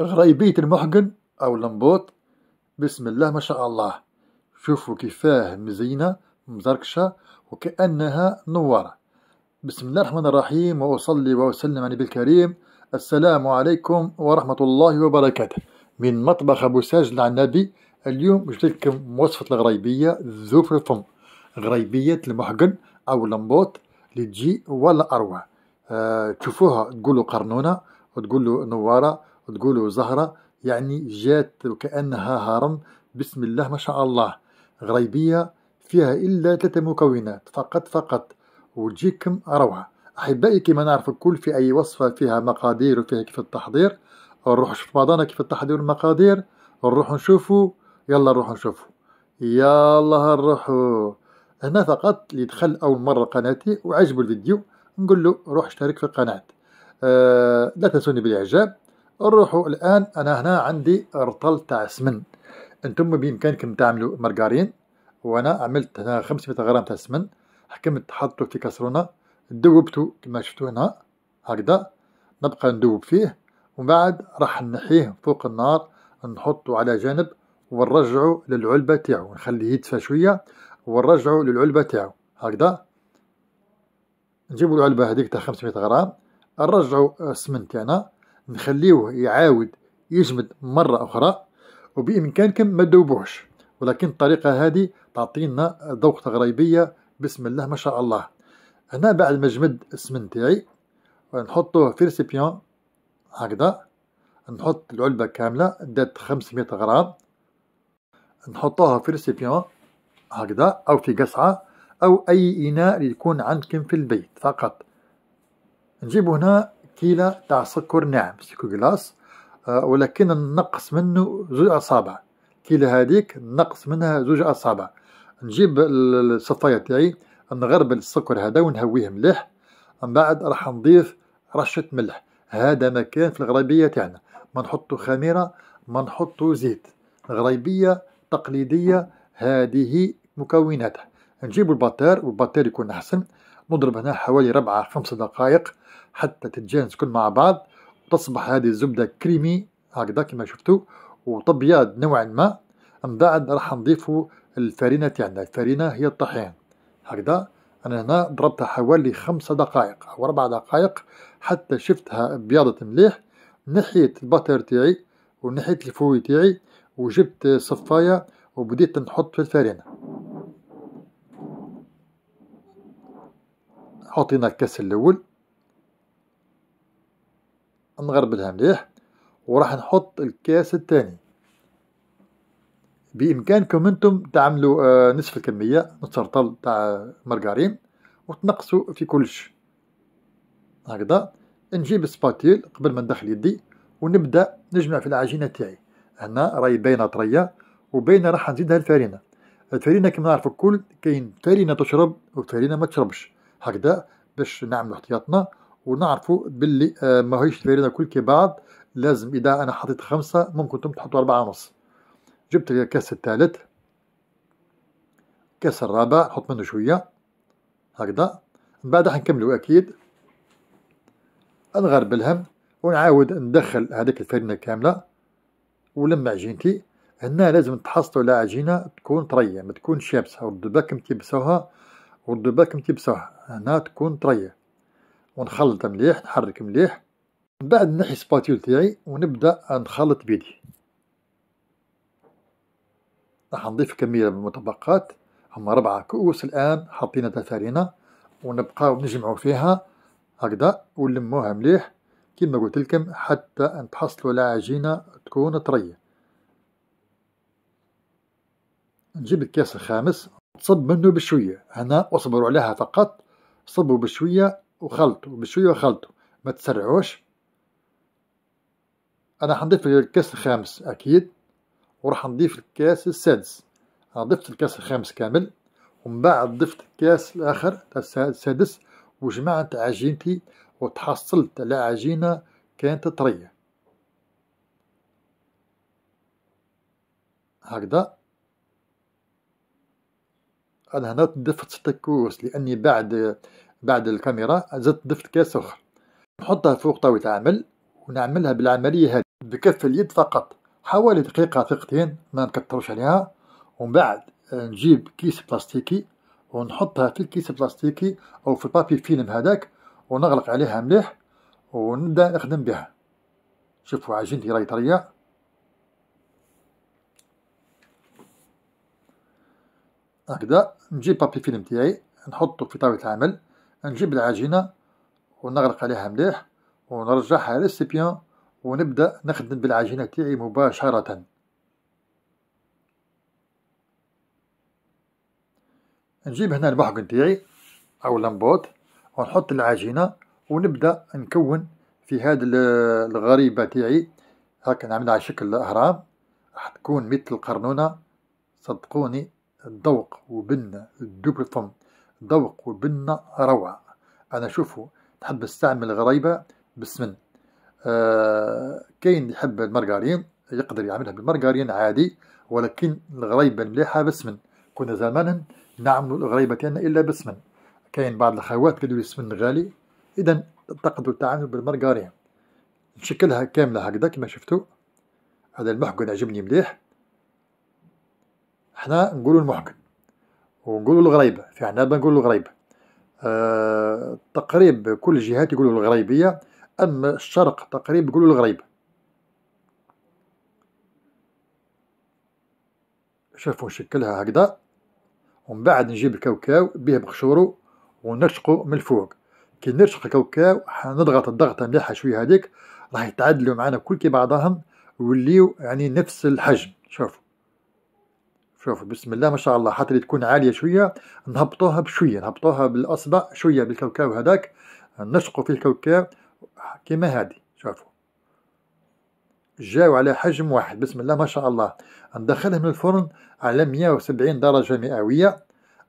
غريبية المحقن أو اللمبوط بسم الله ما شاء الله شوفوا كيفاه مزينة مزركشة وكأنها نوارة بسم الله الرحمن الرحيم وأصلي وأسلم على النبي الكريم السلام عليكم ورحمة الله وبركاته من مطبخ أبو ساجد العنابي اليوم جبت لكم وصفة الغريبية ذو في الفم غريبية المحقن أو اللمبوط اللي تجي ولا أروع أه تشوفوها تقولوا قرنونة وتقولوا نوارة تقولوا زهرة يعني جات وكأنها هرم بسم الله ما شاء الله غريبية فيها إلا ثلاثة مكونات فقط فقط وتجيكم روعة أحبائي كما نعرف الكل في أي وصفة فيها مقادير وفيها كيف التحضير نروح نشوف بعضنا كيف التحضير والمقادير نروح نشوفه يلا نروح نشوفوا يلا نروحوا هنا فقط اللي دخل أول مرة قناتي وعجبوا الفيديو نقول له روح اشترك في القناة أه لا تنسوني بالإعجاب نروحوا الآن أنا هنا عندي رطل تاع سمن أنتم بإمكانكم تعملوا مارغارين وأنا عملت هنا 500 غرام تاع سمن حكمت حطته في كاسرونة ذوبته كما شفتوا هنا هكذا نبقى ندوب فيه ومن بعد راح نحيه فوق النار نحطه على جانب ونرجعه للعلبة تاعو نخليه يدفى شوية ونرجعه للعلبة تاعو هكذا نجيبو العلبة هذيك تاع 500 غرام نرجعو السمن تاعنا نخليوه يعاود يجمد مرة أخرى وبإمكانكم ما تدوبوهش ولكن الطريقة هذه تعطينا ذوق تغريبية بسم الله ما شاء الله هنا بعد ما جمد السمن تاعي ونحطوه في ريسيبيون هكذا نحط العلبة كاملة دات 500 غرام نحطوها في ريسيبيون هكذا أو في قصعة أو أي إناء يكون عندكم في البيت فقط نجيبو هنا كيلة تاع سكر ناعم سكر كلاص آه، ولكن نقص منه زوج أصابع كيلة هذيك نقص منها زوج أصابع نجيب الصفاية تاعي نغربل السكر هذا ونهويه مليح من بعد راح نضيف رشة ملح هذا ما كان في الغربية تاعنا ما نحطو خميرة ما نحطو زيت غريبية تقليدية هذه مكوناتها نجيب البطار والبطار يكون أحسن نضرب هنا حوالي ربعة خمس دقائق حتى تتجانس كل مع بعض وتصبح هذه الزبدة كريمي هكذا كما شفتوا وطبيض نوعا ما من بعد راح نضيفوا الفارينة تاعنا يعني الفارينة هي الطحين هكذا أنا هنا ضربتها حوالي خمسة دقائق أو ربع دقائق حتى شفتها بياضت مليح نحية الباتر تاعي ونحية الفوي تاعي وجبت صفاية وبديت نحط في الفارينة عطينا الكاس الاول نغربلها مليح وراح نحط الكاس الثاني بامكانكم انتم تعملوا آه نصف الكميه نصف رطل تاع مارغرين وتنقصوا في كلش هكذا نجيب السباتيل قبل ما ندخل يدي ونبدا نجمع في العجينه تاعي هنا راهي باينه طريه وباينه راح نزيدها الفارينه الفارينه كما نعرفوا الكل كاين فارينه تشرب وفارينه ما تشربش هكذا باش نعملوا احتياطنا ونعرفوا باللي آه، ماهيش الفريده الكل كي بعض لازم اذا انا حطيت خمسه ممكن انتم تحطوا اربعه ونص جبت الكاس الثالث الكاس الرابع نحط منه شويه هكذا من بعد حنكملوا اكيد نغربلهم ونعاود ندخل هذيك الفرينه كامله ولما عجينتي هنا لازم تحصلوا على عجينه تكون طريه ما تكون شابسة ورد بالك متيبسوها وردو بالك متيبسوها هنا تكون طرية ونخلط مليح نحرك مليح من بعد نحي سباتيول تاعي ونبدا نخلط بيدي راح نضيف كمية من المطبقات هما ربعة كؤوس الآن حطينا تاثارنا ونبقاو نجمعو فيها هكذا ونلموها مليح كيما قلت لكم حتى نتحصلوا على عجينة تكون طرية نجيب الكاس الخامس صب منه بشوية هنا اصبروا عليها فقط صبوا بشوية وخلطوا بشوية وخلطوا ما تسرعوش أنا حنضيف الكاس الخامس أكيد وراح نضيف الكاس السادس أنا ضفت الكاس الخامس كامل ومن بعد ضفت الكاس الآخر السادس وجمعت عجينتي وتحصلت على عجينة كانت طرية هكذا أنا هنا ضفت كوس لأني بعد بعد الكاميرا زدت ضفت كاس اخر نحطها فوق طاولة العمل ونعملها بالعملية هذه بكف اليد فقط حوالي دقيقة دقيقتين ما نكتروش عليها ومن بعد آه، نجيب كيس بلاستيكي ونحطها في الكيس البلاستيكي أو في البابي فيلم هذاك ونغلق عليها مليح ونبدأ نخدم بها شوفوا عجينتي راهي طريه هكذا نجيب بابي فيلم تاعي نحطو في طاولة العمل نجيب العجينة ونغرق عليها مليح ونرجعها للسيبيان ونبدأ نخدم بالعجينة تاعي مباشرة نجيب هنا المحك تاعي أو لامبوت ونحط العجينة ونبدأ نكون في هاد الغريبة تاعي هاكا نعملها على شكل أهرام راح تكون مثل القرنونة صدقوني الذوق وبنا الدوبل فم ذوق وبنا روعة أنا شوفه تحب تستعمل غريبة بالسمن آه كاين يحب المارغارين يقدر يعملها بالمارغارين عادي ولكن الغريبة المليحة بالسمن كنا زمانا نعمل الغريبة تاعنا إلا بالسمن كاين بعض الأخوات قالوا بسمن السمن غالي إذا تقدروا التعامل بالمارغارين نشكلها كاملة هكذا كما شفتوا هذا المحقن عجبني مليح حنا نقولو المحقن ونقولوا الغريبة في عنابة نقولو الغريبة آه تقريب كل الجهات يقولوا الغريبية أما الشرق تقريب يقولوا الغريبة شوفوا نشكلها هكذا ومن بعد نجيب الكاوكاو بيه بقشورو ونرشقو من الفوق كي نرشق الكاوكاو حنضغط الضغطة مليحة شوية هذيك راح يتعدلوا معنا كل كي بعضهم وليو يعني نفس الحجم شوفوا شوفوا بسم الله ما شاء الله حتى اللي تكون عاليه شويه نهبطوها بشويه نهبطوها بالاصبع شويه بالكوكاو هذاك نشقوا فيه الكوكاو كيما هادي شوفوا جاو على حجم واحد بسم الله ما شاء الله ندخلهم الفرن على 170 درجه مئويه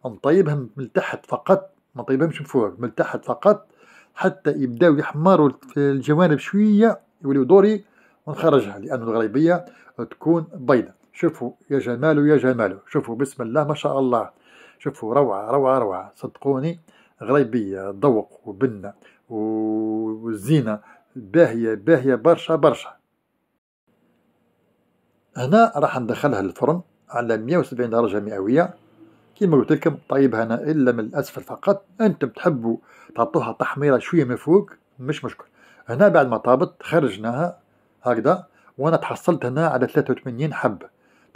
نطيبهم من تحت فقط ما نطيبهمش من فوق من تحت فقط حتى يبداو يحمروا في الجوانب شويه يوليو دوري ونخرجها لأن الغريبيه تكون بيضة شوفوا يا جمال يا جمال شوفوا بسم الله ما شاء الله شوفوا روعة روعة روعة صدقوني غريبية ذوق وبنة وزينة باهية باهية برشا برشا هنا راح ندخلها للفرن على 170 درجة مئوية كيما قلت لكم طيبها هنا الا من الاسفل فقط انتم تحبوا تعطوها تحميره شويه من فوق مش مشكل هنا بعد ما طابت خرجناها هكذا وانا تحصلت هنا على 83 حبه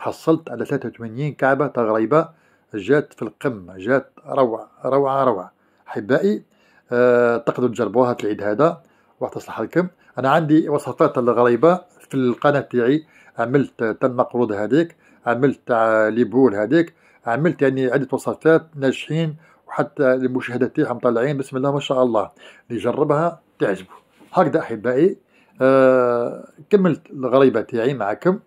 حصلت على 83 كعبة تغريبة جات في القمة جات روعة روعة روعة أحبائي أه تقدروا تجربوها في العيد هذا وتصلح لكم أنا عندي وصفات الغريبة في القناة تاعي عملت تم مقروض هذيك عملت ليبول هذيك عملت يعني عدة وصفات ناجحين وحتى المشاهدة تاعهم طالعين بسم الله ما شاء الله اللي يجربها تعجبه هكذا أحبائي أه كملت الغريبة تاعي معكم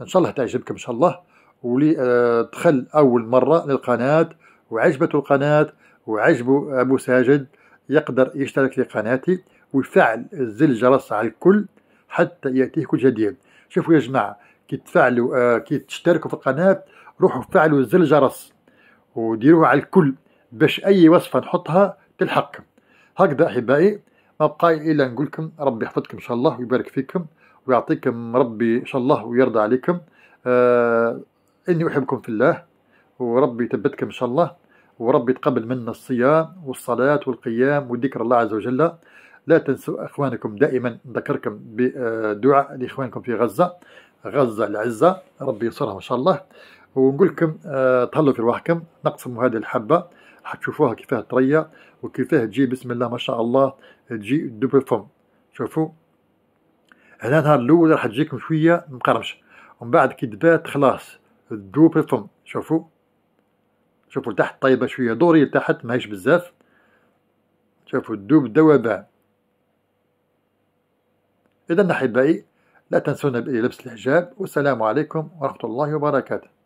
ان شاء الله تعجبك ان شاء الله ولي آه، دخل اول مره للقناه وعجبته القناه وعجبه ابو ساجد يقدر يشترك في قناتي ويفعل زر الجرس على الكل حتى ياتيه كل جديد شوفوا يا جماعه كي تفعلوا آه، كي تشتركوا في القناه روحوا فعلوا زر الجرس وديروه على الكل باش اي وصفه نحطها تلحق هكذا احبائي ما بقى الا نقول لكم ربي يحفظكم ان شاء الله ويبارك فيكم ويعطيكم ربي إن شاء الله ويرضى عليكم آه إني أحبكم في الله وربي يثبتكم إن شاء الله وربي يتقبل منا الصيام والصلاة والقيام وذكر الله عز وجل لا تنسوا إخوانكم دائما نذكركم بدعاء لإخوانكم في غزة غزة العزة ربي ينصرها إن شاء الله ونقول لكم آه تهلوا في رواحكم نقسموا هذه الحبة حتشوفوها كيفاه تريا وكيفاه تجي بسم الله ما شاء الله تجي دوبل فم شوفوا هنا نهار الاول راح تجيكم شويه مقرمش ومن بعد كي تبات خلاص الدوب الفم شوفوا شوفوا لتحت طيبه شويه دوري لتحت ماهيش بزاف شوفوا الدوب الدوابه اذا احبائي لا تنسونا بلبس الحجاب والسلام عليكم ورحمه الله وبركاته